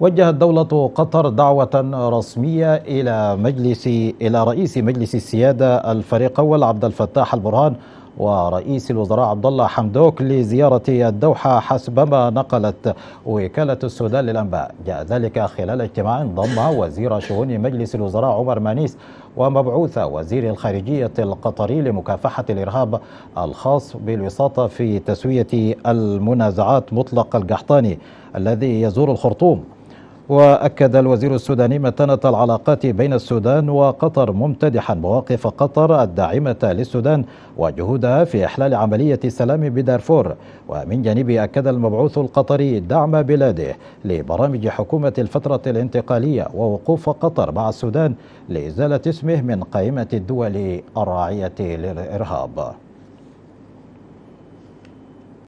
وجهت دولة قطر دعوة رسمية إلى مجلس إلى رئيس مجلس السيادة الفريق أول عبد الفتاح البرهان ورئيس الوزراء عبد الله حمدوك لزيارة الدوحة حسب ما نقلت وكالة السودان للأنباء جاء ذلك خلال اجتماع ضم وزير شؤون مجلس الوزراء عمر مانيس ومبعوث وزير الخارجية القطري لمكافحة الإرهاب الخاص بالوساطة في تسوية المنازعات مطلق القحطاني الذي يزور الخرطوم وأكد الوزير السوداني متانة العلاقات بين السودان وقطر ممتدحا مواقف قطر الداعمة للسودان وجهودها في إحلال عملية السلام بدارفور ومن جانبه أكد المبعوث القطري دعم بلاده لبرامج حكومة الفترة الانتقالية ووقوف قطر مع السودان لإزالة اسمه من قائمة الدول الراعية للإرهاب